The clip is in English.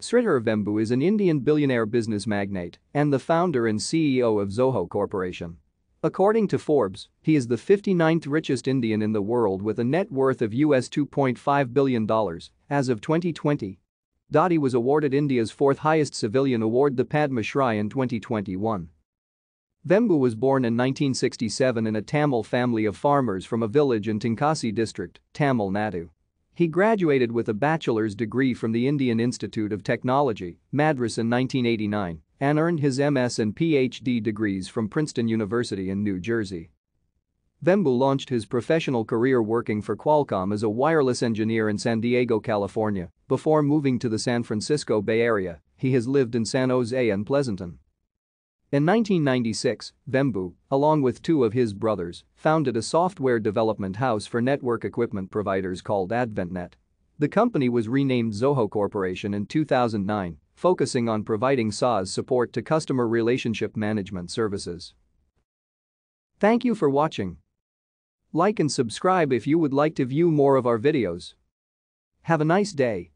Sridhar Vembu is an Indian billionaire business magnate and the founder and CEO of Zoho Corporation. According to Forbes, he is the 59th richest Indian in the world with a net worth of US $2.5 billion as of 2020. Dadi was awarded India's fourth highest civilian award the Padma Shri in 2021. Vembu was born in 1967 in a Tamil family of farmers from a village in Tinkasi district, Tamil Nadu. He graduated with a bachelor's degree from the Indian Institute of Technology, Madras in 1989 and earned his MS and PhD degrees from Princeton University in New Jersey. Vembu launched his professional career working for Qualcomm as a wireless engineer in San Diego, California, before moving to the San Francisco Bay Area. He has lived in San Jose and Pleasanton. In 1996, Vembu, along with two of his brothers, founded a software development house for network equipment providers called AdventNet. The company was renamed Zoho Corporation in 2009, focusing on providing SaaS support to customer relationship management services. Thank you for watching. Like and subscribe if you would like to view more of our videos. Have a nice day.